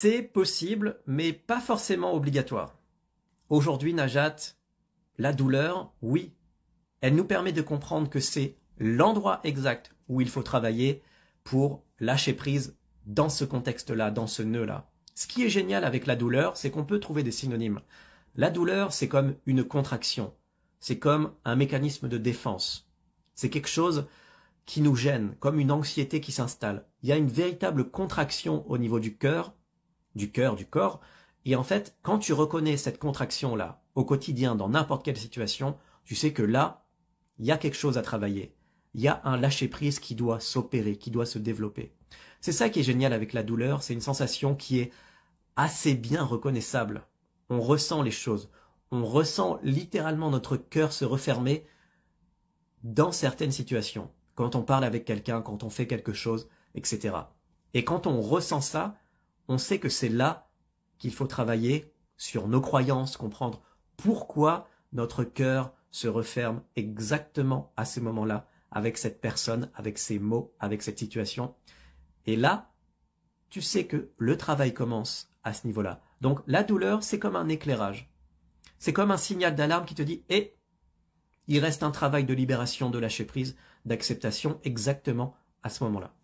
C'est possible, mais pas forcément obligatoire. Aujourd'hui, Najat, la douleur, oui, elle nous permet de comprendre que c'est l'endroit exact où il faut travailler pour lâcher prise dans ce contexte-là, dans ce nœud-là. Ce qui est génial avec la douleur, c'est qu'on peut trouver des synonymes. La douleur, c'est comme une contraction. C'est comme un mécanisme de défense. C'est quelque chose qui nous gêne, comme une anxiété qui s'installe. Il y a une véritable contraction au niveau du cœur du cœur, du corps. Et en fait, quand tu reconnais cette contraction-là au quotidien, dans n'importe quelle situation, tu sais que là, il y a quelque chose à travailler. Il y a un lâcher-prise qui doit s'opérer, qui doit se développer. C'est ça qui est génial avec la douleur, c'est une sensation qui est assez bien reconnaissable. On ressent les choses, on ressent littéralement notre cœur se refermer dans certaines situations, quand on parle avec quelqu'un, quand on fait quelque chose, etc. Et quand on ressent ça, on sait que c'est là qu'il faut travailler sur nos croyances, comprendre pourquoi notre cœur se referme exactement à ces moments-là, avec cette personne, avec ces mots, avec cette situation. Et là, tu sais que le travail commence à ce niveau-là. Donc la douleur, c'est comme un éclairage. C'est comme un signal d'alarme qui te dit "Eh, il reste un travail de libération, de lâcher prise, d'acceptation exactement à ce moment-là."